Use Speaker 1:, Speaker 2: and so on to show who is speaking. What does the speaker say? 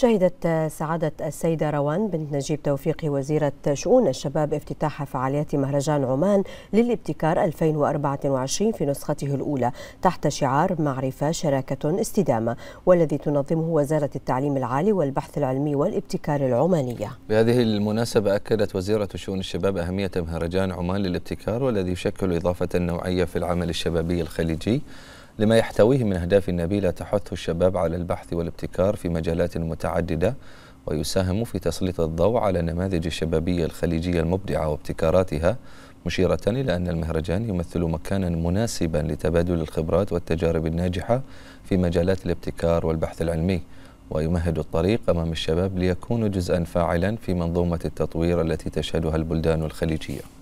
Speaker 1: شهدت سعادة السيدة روان بنت نجيب توفيق وزيرة شؤون الشباب افتتاح فعاليات مهرجان عمان للابتكار 2024 في نسخته الأولى تحت شعار معرفة شراكة استدامة والذي تنظمه وزارة التعليم العالي والبحث العلمي والابتكار العمانية
Speaker 2: بهذه المناسبة أكدت وزيرة شؤون الشباب أهمية مهرجان عمان للابتكار والذي يشكل إضافة نوعية في العمل الشبابي الخليجي لما يحتويه من أهداف نبيلة تحث الشباب على البحث والابتكار في مجالات متعددة ويساهم في تسليط الضوء على النماذج الشبابية الخليجية المبدعة وابتكاراتها مشيرة إلى أن المهرجان يمثل مكانا مناسبا لتبادل الخبرات والتجارب الناجحة في مجالات الابتكار والبحث العلمي ويمهد الطريق أمام الشباب ليكونوا جزءا فاعلا في منظومة التطوير التي تشهدها البلدان الخليجية